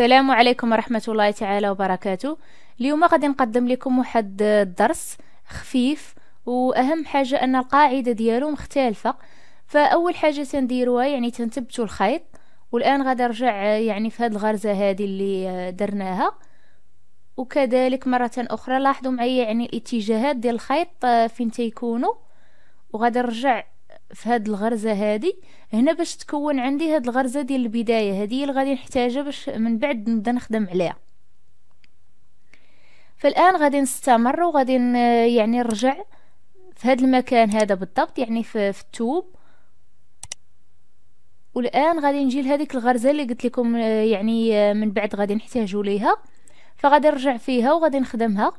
السلام عليكم ورحمة الله تعالى وبركاته اليوم قد نقدم لكم واحد الدرس خفيف واهم حاجة ان القاعدة ديالو مختلفة فاول حاجة تنديروها يعني تنثبتوا الخيط والان غادي نرجع يعني في هاد الغرزة هذه اللي درناها وكذلك مرة اخرى لاحظوا معايا يعني الاتجاهات ديال الخيط آه، فين تيكونوا وغادي نرجع في هاد الغرزه هادي هنا باش تكون عندي هاد الغرزه ديال البدايه هادي اللي غادي نحتاجها باش من بعد نبدا نخدم عليها فالان غادي نستمر وغادي يعني نرجع في هاد المكان هذا بالضبط يعني في, في التوب والان غادي نجي لهذيك الغرزه اللي قلت لكم آه، يعني آه، من بعد غادي نحتاجوا ليها فغادي نرجع فيها وغادي نخدمها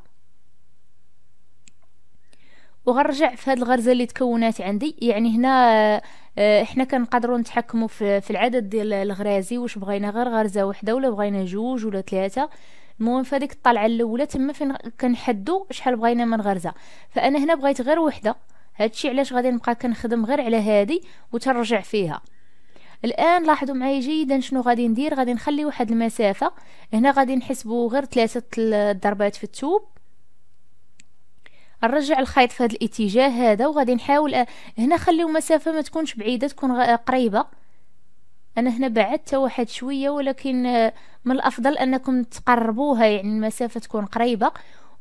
وغنرجع في هاد الغرزه اللي تكونات عندي يعني هنا احنا آه، آه، كنقدروا نتحكموا في, في العدد ديال الغرازي واش بغينا غير غرزه وحده ولا بغينا جوج ولا ثلاثه المهم في هذيك الطلعه الاولى تما فين كنحدوا شحال بغينا من غرزه فانا هنا بغيت غير وحده هادشي علاش غادي نبقى كنخدم غير على هادي وترجع فيها الان لاحظوا معايا جيدا شنو غادي ندير غادي نخلي واحد المسافه هنا غادي نحسبوا غير ثلاثه الضربات في التوب نرجع الخيط في هذا الاتجاه هذا وغادي نحاول آه، هنا خليو مسافه ما تكونش بعيده تكون آه، قريبه انا هنا بعدت واحد شويه ولكن آه، من الافضل انكم تقربوها يعني المسافه تكون قريبه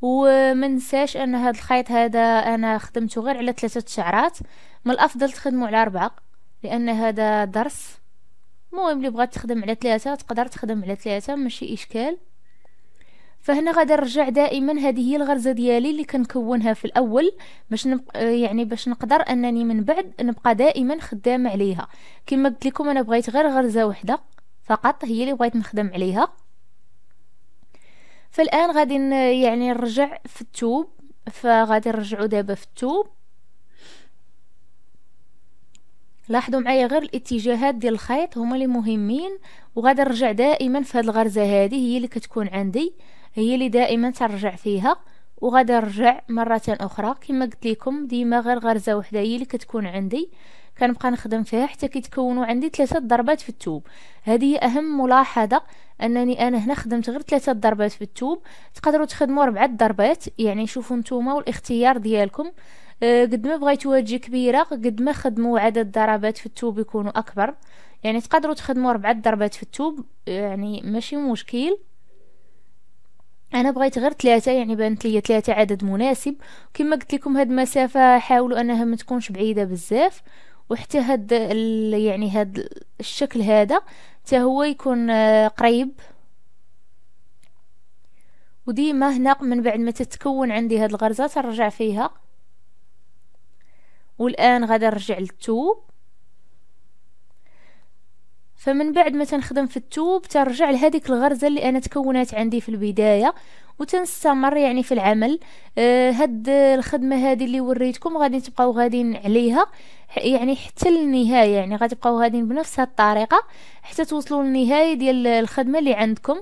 وما ننساش ان هذا الخيط هذا انا خدمته غير على ثلاثه شعرات من الافضل تخدموا على اربعه لان هذا درس المهم اللي بغات تخدم على ثلاثه تقدر تخدم على ثلاثه ماشي اشكال فهنا غادي نرجع دائما هذه هي الغرزه ديالي اللي كنكونها في الاول باش نبق... يعني باش نقدر انني من بعد نبقى دائما خدام عليها كما قلت لكم انا بغيت غير غرزه واحده فقط هي اللي بغيت نخدم عليها فالان غادي يعني نرجع في التوب فغادي نرجعو دابا في التوب لاحظوا معايا غير الاتجاهات ديال الخيط هما اللي مهمين وغادي نرجع دائما في هذه الغرزه هذه هي اللي كتكون عندي هي اللي دائما ترجع فيها وغادي نرجع مرة أخرى كما قلت لكم ديما غير غرزة وحدة هي اللي كتكون عندي كنبقى نخدم فيها حتى كيتكونوا عندي ثلاثة ضربات في التوب هذه اهم ملاحظة انني انا هنا خدمت غير ثلاثة ضربات في التوب تقدروا تخدموا اربعة ضربات يعني شوفوا نتوما والاختيار ديالكم آه، قد ما بغيتوها تجي كبيرة قد ما خدموا عدد ضربات في التوب يكونوا اكبر يعني تقدروا تخدموا اربعة ضربات في التوب يعني ماشي مشكل انا بغيت غير ثلاثة يعني بانت ليا ثلاثة عدد مناسب كما قلت لكم هاد المسافة حاولوا انها ما تكونش بعيدة بزاف وحتى هاد يعني هاد الشكل هذا حتى هو يكون آه، قريب وديما هنا من بعد ما تتكون عندي هاد الغرزه ترجع فيها والان غادي نرجع للثوب فمن بعد ما تنخدم في التوب ترجع لهذيك الغرزة اللي أنا تكونت عندي في البداية وتنستمر يعني في العمل آه هاد الخدمة هذه اللي وريتكم غادي تبقاو غادين عليها يعني حتى النهاية يعني غتبقاو غادين بنفس هاد الطريقة حتى توصلوا للنهاية ديال الخدمة اللي عندكم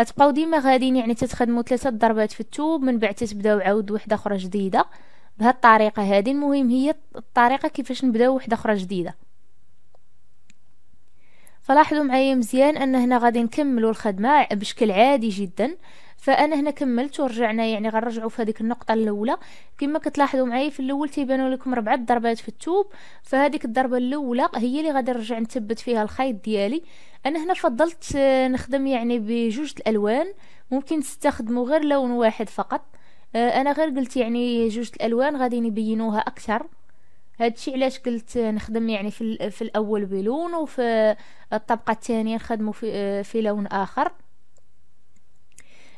غتبقاو ديما غادين يعني تتخدموا ثلاثة ضربات في التوب من بعد تبداو عاود وحدة أخرى جديدة بهاد الطريقة هذه المهم هي الطريقة كيفاش نبداو وحدة أخرى جديدة فلاحظوا معايا مزيان ان هنا غادي نكملوا الخدمه بشكل عادي جدا فانا هنا كملت ورجعنا يعني غنرجعوا في هذيك النقطه الاولى كما كتلاحظوا معايا في الاول تيبانوا لكم ربعه ضربات في التوب فهذيك الضربه الاولى هي اللي غادي نرجع نثبت فيها الخيط ديالي انا هنا فضلت نخدم يعني بجوج الالوان ممكن تستخدموا غير لون واحد فقط انا غير قلت يعني جوج الالوان غادي يبينوها اكثر هادشي علاش قلت نخدم يعني في, في الاول بلون وفي الطبقه الثانيه نخدمو في, في لون اخر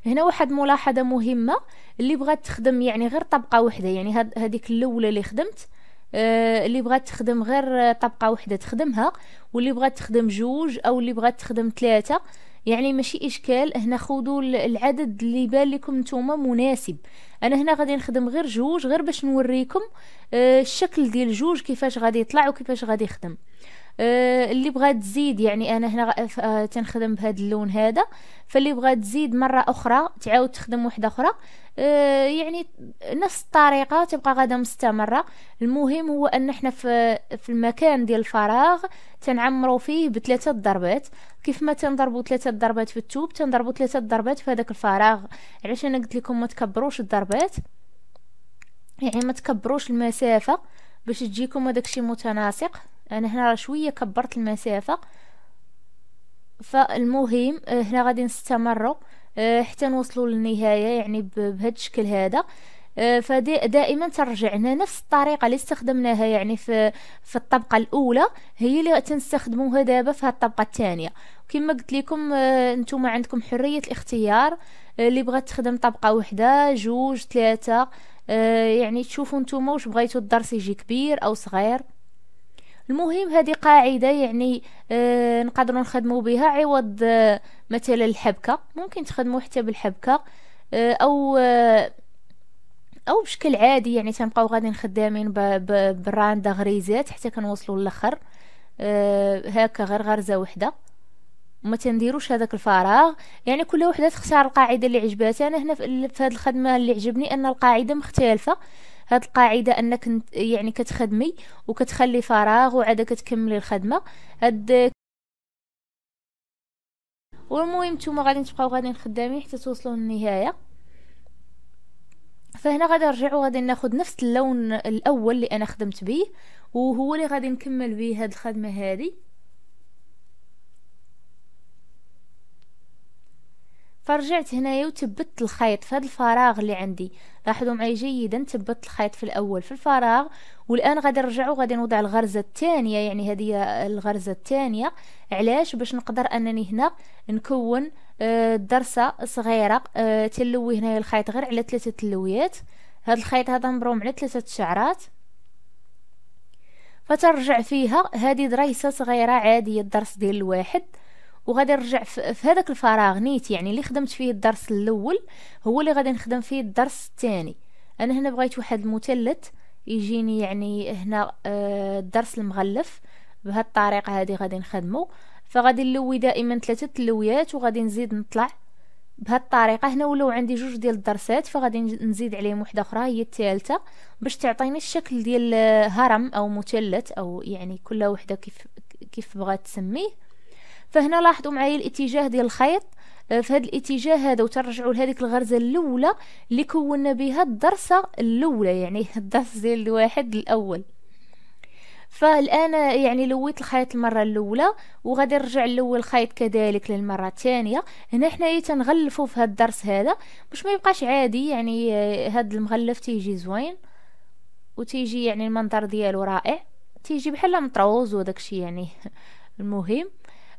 هنا واحد ملاحظه مهمه اللي بغات تخدم يعني غير طبقه واحده يعني هذيك الاولى اللي خدمت آه، اللي بغات تخدم غير طبقه واحده تخدمها واللي بغات تخدم جوج او اللي بغات تخدم ثلاثه يعني ماشي اشكال هنا خذوا العدد اللي يبان لكم نتوما مناسب انا هنا غادي نخدم غير جوج غير باش نوريكم آه، الشكل ديال جوج كيفاش غادي يطلع وكيفاش غادي يخدم آه، اللي بغا تزيد يعني انا هنا آه، تنخدم بهذا اللون هذا فاللي بغا تزيد مره اخرى تعاود تخدم وحده اخرى آه، يعني نفس الطريقه تبقى غادا مستمره المهم هو ان احنا في في المكان ديال الفراغ تنعمرو فيه بثلاثه ضربات كيف ما تنضربوا ثلاثه ضربات في التوب تنضربوا ثلاثه ضربات في هذاك الفراغ علاش انا قلت لكم ما تكبروش الضربات يعني ما تكبروش المسافه باش تجيكم هذاك الشيء متناسق انا يعني هنا شويه كبرت المسافه فالمهم آه، هنا غادي نستمروا آه، حتى نوصلوا للنهايه يعني بهذا الشكل هذا آه، فدائما ترجع هنا نفس الطريقه اللي استخدمناها يعني في في الطبقه الاولى هي اللي تنستخدموها دابا في الطبقه الثانيه كما قلت لكم انتم عندكم حريه الاختيار اللي بغات تخدم طبقه واحده جوج ثلاثه يعني تشوفوا نتوما واش بغيتو الدرس يجي كبير او صغير المهم هذه قاعده يعني آه، نقدروا نخدموا بها عوض آه، مثلا الحبكه ممكن تخدموا حتى بالحبكه آه، او او بشكل عادي يعني تنبقاو غادي خدامين براندة غريزات حتى كنوصلوا للاخر آه هكا غير غرزه وحده وما تنديروش هذاك الفراغ يعني كل وحده تختار القاعده اللي عجباتها انا هنا في هذه الخدمه اللي عجبني ان القاعده مختلفه هاد القاعده انك يعني كتخدمي وكتخلي فراغ وعاد كتكملي الخدمه هاد والمهم نتوما غادي تبقاو غاديين خدامين حتى توصلوا للنهايه فهنا غادي نرجع وغادي ناخذ نفس اللون الاول اللي انا خدمت به وهو اللي غادي نكمل به هاد الخدمه هذه فرجعت هنايا وثبت الخيط في هذا الفراغ اللي عندي لاحظوا معي جيدا ثبت الخيط في الاول في الفراغ والان غادي نرجع وغادي نوضع الغرزه الثانيه يعني هذه الغرزه الثانيه علاش باش نقدر انني هنا نكون آه، درسه صغيره آه، تلوي هنايا الخيط غير على ثلاثه تلويات هذا الخيط هذا مبروم على ثلاثه شعرات فترجع فيها هذه دريسه صغيره عاديه الدرس ديال الواحد وغادي نرجع في هذاك الفراغ نيت يعني اللي خدمت فيه الدرس الاول هو اللي غادي نخدم فيه الدرس الثاني انا هنا بغيت واحد المثلث يجيني يعني هنا آه، الدرس المغلف بهاد الطريقه هذه غادي نخدمه فغادي نلوي دائما ثلاثه اللويات وغادي نزيد نطلع بهاد الطريقه هنا ولاو عندي جوج ديال الدرسات فغادي نزيد عليهم وحده اخرى هي الثالثه باش تعطيني الشكل ديال آه، هرم او مثلث او يعني كل وحده كيف كيف بغات تسميه فهنا لاحظوا معايا الاتجاه ديال الخيط آه، في هذا الاتجاه هذا وترجعوا لهذيك الغرزه الاولى اللي كونا بها الدرسه الاولى يعني الدرس ديال الواحد الاول فالان يعني لويت الخيط المره الاولى وغادي نرجع نلوي الخيط كذلك للمره الثانيه هنا حنايا تنغلفوا في هذا الدرس هذا باش ما يبقاش عادي يعني هذا آه، المغلف تيجي زوين وتيجي يعني المنظر ديالو رائع تيجي بحال مطروز وداكشي يعني المهم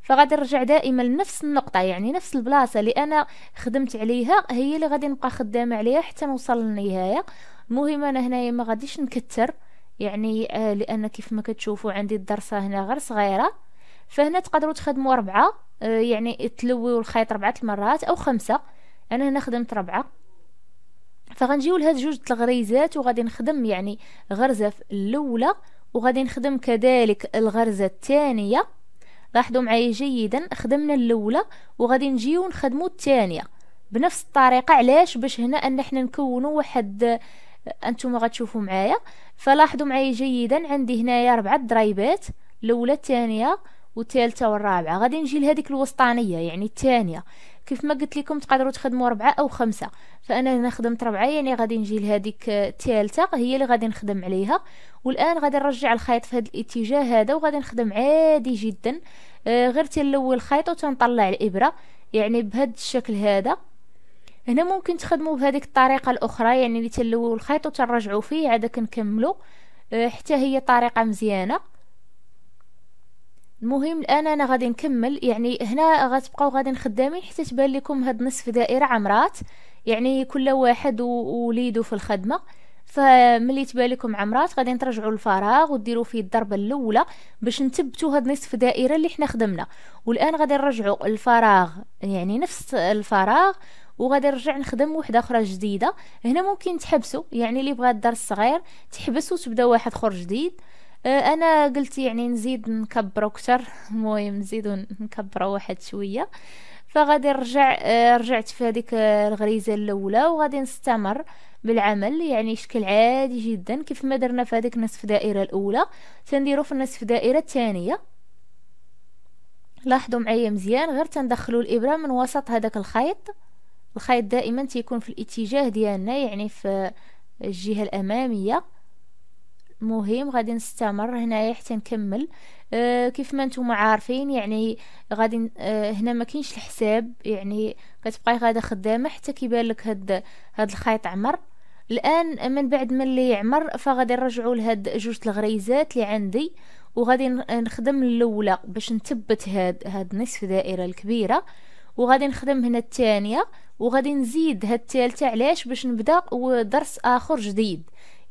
فغادي نرجع دائما لنفس النقطه يعني نفس البلاصه اللي انا خدمت عليها هي اللي غادي نبقى خدامه عليها حتى نوصل للنهايه المهم انا هنايا ما غاديش نكثر يعني آه لان كيف ما كتشوفوا عندي الدرسه هنا غير صغيره فهنا تقدروا تخدموا ربعه آه يعني تلويو الخيط ربعه المرات او خمسه انا هنا خدمت ربعه فغنجيو لهاد جوج الغريزات وغادي نخدم يعني غرزه الاولى وغادي نخدم كذلك الغرزه الثانيه لاحظوا معايا جيدا خدمنا الاولى وغادي نجيو نخدموا الثانيه بنفس الطريقه علاش باش هنا ان احنا نكونوا واحد انتم غتشوفوا معايا فلاحظوا معايا جيدا عندي هنايا اربعه درايبات الاولى الثانيه والثالثه والرابعه غادي نجي لهذيك الوسطانيه يعني الثانيه كيف ما قلت لكم تقدروا تخدموا ربعة او خمسة فانا هنا خدمت ربعة يعني غادي نجي لهذيك آه، الثالثه هي اللي غادي نخدم عليها والان غادي نرجع الخيط في هذا الاتجاه هذا وغادي نخدم عادي جدا آه، غير تنلوي الخيط وتنطلع الابره يعني بهذا الشكل هذا هنا ممكن تخدموا بهذه الطريقه الاخرى يعني اللي تنلويو الخيط وتنرجعوا فيه عاد كنكملو آه، حتى هي طريقه مزيانه المهم الان انا غادي نكمل يعني هنا غتبقاو غادي خدامين حتى تبان لكم هاد نصف دائره عمرات يعني كل واحد ووليدو في الخدمه فملي لكم عمرات غادي ترجعوا الفراغ وديروا فيه الضربه الاولى باش نثبتوا هاد نصف دائره اللي حنا خدمنا والان غادي نرجعوا الفراغ يعني نفس الفراغ وغادي نرجع نخدم وحده اخرى جديده هنا ممكن تحبسوا يعني اللي بغى الدرس صغير تحبس وتبدا واحد اخر جديد آه، انا قلت يعني نزيد نكبروا اكثر المهم نزيدوا نكبروا واحد شويه فغادي نرجع آه، رجعت في هذيك الغريزه الاولى وغادي نستمر بالعمل يعني شكل عادي جدا كيف ما درنا في هذيك نصف دائرة الأولى تنديرو في النصف دائرة الثانية لاحظوا معايا مزيان غير تندخلوا الإبرة من وسط هذاك الخيط الخيط دائما تيكون في الاتجاه ديالنا يعني في الجهة الأمامية مهم غادي نستمر هنايا حتى نكمل أه كيف ما نتوما عارفين يعني غادي أه هنا ما كاينش الحساب يعني كتبقاي غاده خدامه حتى كيبان لك هاد هاد الخيط عمر الان من بعد ما اللي يعمر فغادي نرجعوا لهاد جوج الغريزات اللي عندي وغادي نخدم الاولى باش نثبت هاد هاد نصف دائره الكبيره وغادي نخدم هنا الثانيه وغادي نزيد هاد الثالثه علاش باش نبدا درس اخر جديد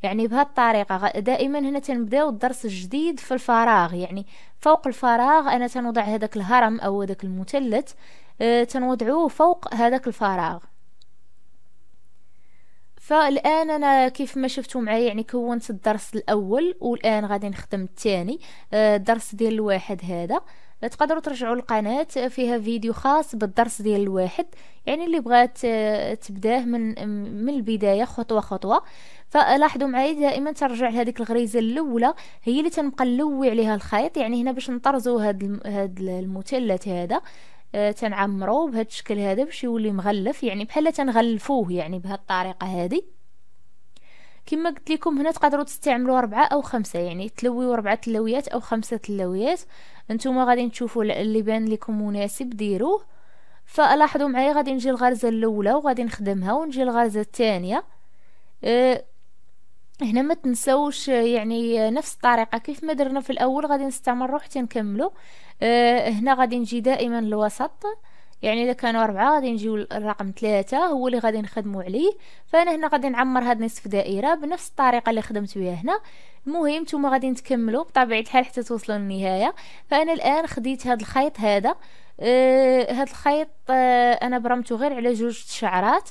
يعني بهاد الطريقه دائما هنا تنبداو الدرس الجديد في الفراغ يعني فوق الفراغ انا تنوضع هذاك الهرم او هذاك المثلث آه، تنوضعوه فوق هذاك الفراغ فالان انا كيف ما شفتوا معايا يعني كونت الدرس الاول والان غادي نخدم الثاني آه، الدرس ديال الواحد هذا آه، تقدروا ترجعوا القناة آه، فيها فيديو خاص بالدرس ديال الواحد يعني اللي بغات تبداه من من البداية خطوة خطوة فلاحظوا معايا دائما ترجع لهذيك الغريزة الاولى هي اللي تنبقى نلوي عليها الخيط يعني هنا باش نطرزوا هاد هاد المثلث هذا آه، تنعمرو بهذا الشكل هذا باش يولي مغلف يعني بحال تنغلفوه يعني بهذه الطريقه هذه كما قلت لكم هنا تقدروا تستعملوا أربعة أو خمسة يعني تلويو أربعة تلويات أو خمسة تلويات نتوما غادي تشوفوا اللي بان لكم مناسب ديروه فلاحظوا معايا غادي نجي الغرزة الأولى وغادي نخدمها ونجي الغرزة الثانية أه هنا ما تنسوش يعني نفس الطريقه كيف ما درنا في الاول غادي نستعملو حتى نكملو آه، هنا غادي نجي دائما للوسط يعني اذا كانوا أربعة غادي نجيو الرقم ثلاثة هو اللي غادي نخدمو عليه فانا هنا غادي نعمر هاد نصف دائره بنفس الطريقه اللي خدمت بها هنا المهم نتوما غادي تكملوا بطبيعه الحال حتى توصلوا للنهايه فانا الان خديت هاد الخيط هذا آه هاد الخيط آه انا برمته غير على جوج شعرات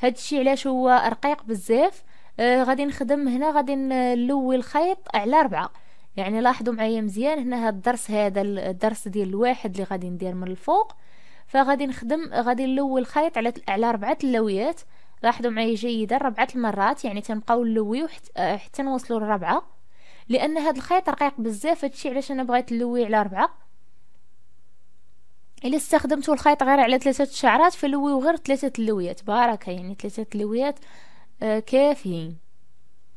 هادشي علاش هو رقيق بزاف آه، غادي نخدم هنا غادي نلوي الخيط على ربعة يعني لاحظوا معايا مزيان هنا هاد الدرس هذا الدرس ديال الواحد اللي غادي ندير من الفوق فغادي نخدم غادي نلوي الخيط على على ربعه اللويات لاحظوا معايا جيدا ربعه المرات يعني تنبقاو نلويو آه، حتى نوصلوا للربعه لان هاد الخيط رقيق بزاف هادشي علاش انا بغيت نلوي على ربعه الا استخدمتوا الخيط غير على ثلاثه الشعرات فلويو غير ثلاثه اللويات باركه يعني ثلاثه اللويات آه، كافيين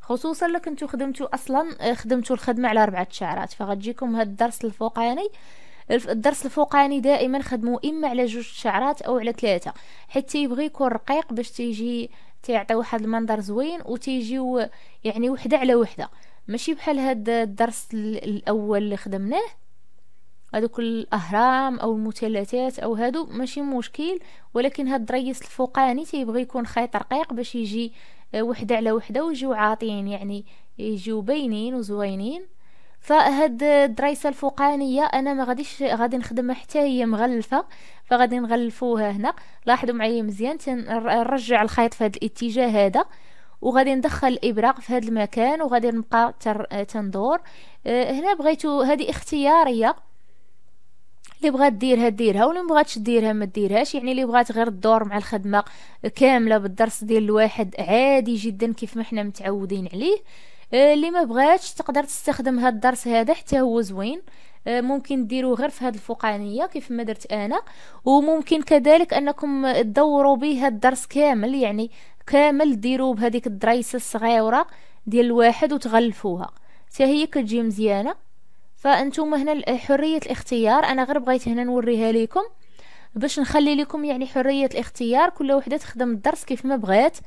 خصوصا لو كنتو خدمتو اصلا آه، خدمتو الخدمه على ربعه شعرات فغتجيكم هاد الدرس الفوقاني الدرس الفوقاني دائما خدمو اما على جوج شعرات او على ثلاثه حيت تيبغي يكون رقيق باش تيجي تيعطي واحد المنظر زوين وتيجيو يعني وحده على وحده ماشي بحال هاد الدرس الاول اللي خدمناه هذوك الاهرام او المثلثات او هادو ماشي مشكل ولكن هاد الريس الفوقاني تيبغي يكون خيط رقيق باش يجي آه، وحده على وحده ويجيو عاطين يعني يجيو باينين وزوينين فهاد الدريسه الفوقانيه انا ما غاديش غادي نخدمها حتى هي مغلفه فغادي نغلفوها هنا لاحظوا معايا مزيان نرجع الخيط في هاد الاتجاه هذا وغادي ندخل الابره في هذا المكان وغادي نبقى آه، تندور آه، هنا بغيتو هذه اختياريه اللي بغات ديرها ديرها واللي ما بغاتش ديرها ما ديرهاش يعني اللي بغات غير الدور مع الخدمه كامله بالدرس ديال الواحد عادي جدا كيف ما حنا متعودين عليه آه، اللي ما بغاتش تقدر تستخدم هذا الدرس هذا حتى هو زوين آه، ممكن ديروه غير في هذه الفوقانيه كيف ما درت انا وممكن كذلك انكم تدوروا به هاد الدرس كامل يعني كامل ديروه بهذيك الدرايسه الصغيره ديال الواحد وتغلفوها حتى هي كتجي مزيانه فانتم هنا حريه الاختيار انا غير بغيت هنا نوريها لكم باش نخلي لكم يعني حريه الاختيار كل وحده تخدم الدرس كيف ما بغات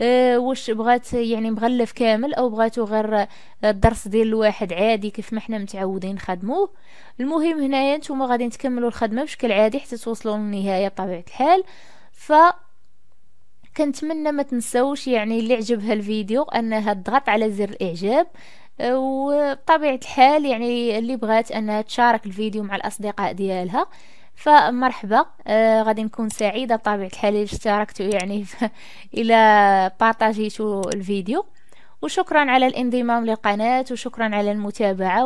أه واش بغات يعني مغلف كامل او بغاتو غير الدرس ديال الواحد عادي كيف ما حنا متعودين نخدموه المهم هنايا نتوما غادي تكملوا الخدمه بشكل عادي حتى توصلوا للنهايه بطبيعه الحال ف كنتمنى ما تنسوش يعني اللي عجبها الفيديو انها تضغط على زر الاعجاب وطبيعة الحال يعني اللي بغات انها تشارك الفيديو مع الاصدقاء ديالها فمرحبا آه غادي نكون سعيده بطبيعه الحال اللي اشتركتوا يعني الى بارتاجيتوا الفيديو وشكرا على الانضمام للقناه وشكرا على المتابعه